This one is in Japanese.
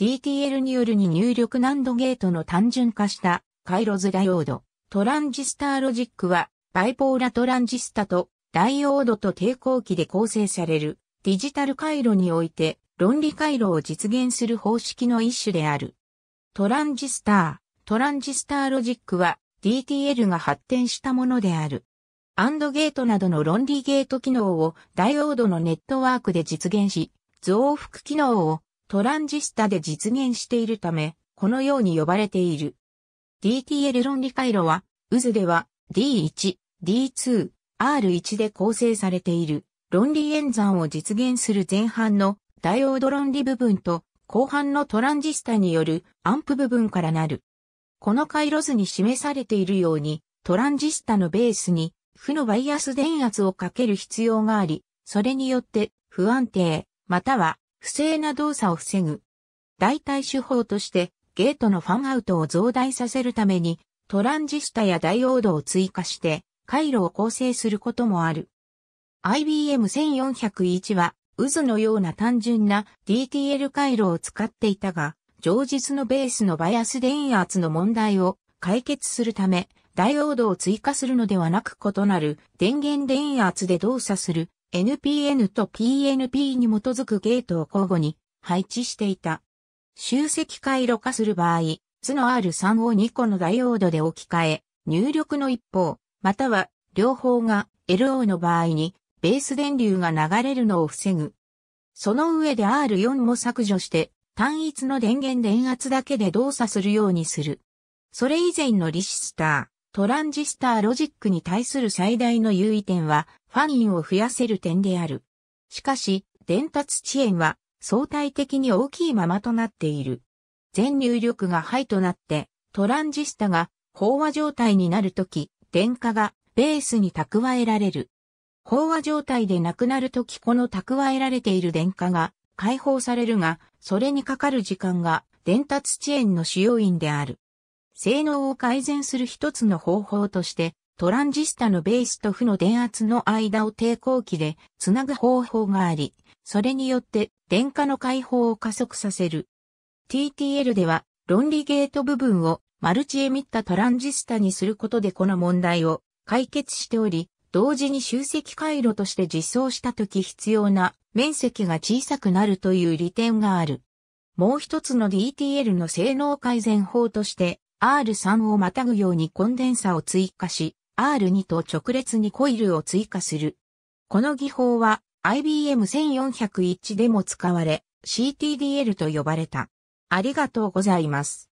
DTL によるに入力難度ゲートの単純化した回路図ダイオード、トランジスターロジックは、バイポーラトランジスタとダイオードと抵抗器で構成されるデジタル回路において論理回路を実現する方式の一種である。トランジスター、トランジスターロジックは DTL が発展したものである。アンドゲートなどの論理ゲート機能をダイオードのネットワークで実現し、増幅機能をトランジスタで実現しているため、このように呼ばれている。DTL 論理回路は、渦では D1、D2、R1 で構成されている論理演算を実現する前半のダイオード論理部分と後半のトランジスタによるアンプ部分からなる。この回路図に示されているように、トランジスタのベースに負のバイアス電圧をかける必要があり、それによって不安定、または不正な動作を防ぐ。代替手法として、ゲートのファンアウトを増大させるために、トランジスタやダイオードを追加して、回路を構成することもある。IBM1401 は、渦のような単純な DTL 回路を使っていたが、常実のベースのバイアス電圧の問題を解決するため、ダイオードを追加するのではなく異なる電源電圧で動作する NPN と PNP に基づくゲートを交互に配置していた。集積回路化する場合、図の R3 を2個のダイオードで置き換え、入力の一方、または両方が LO の場合にベース電流が流れるのを防ぐ。その上で R4 も削除して単一の電源電圧だけで動作するようにする。それ以前のリシスター、トランジスターロジックに対する最大の優位点は、ファインを増やせる点である。しかし、伝達遅延は相対的に大きいままとなっている。全入力がハイとなって、トランジスタが飽和状態になるとき、電荷がベースに蓄えられる。飽和状態でなくなるときこの蓄えられている電荷が解放されるが、それにかかる時間が伝達遅延の主要因である。性能を改善する一つの方法として、トランジスタのベースと負の電圧の間を抵抗器でつなぐ方法があり、それによって電荷の解放を加速させる。TTL では論理ゲート部分をマルチエミッタトランジスタにすることでこの問題を解決しており、同時に集積回路として実装したとき必要な面積が小さくなるという利点がある。もう一つの DTL の性能改善法として、R3 をまたぐようにコンデンサを追加し、R2 と直列にコイルを追加する。この技法は IBM1401 でも使われ、CTDL と呼ばれた。ありがとうございます。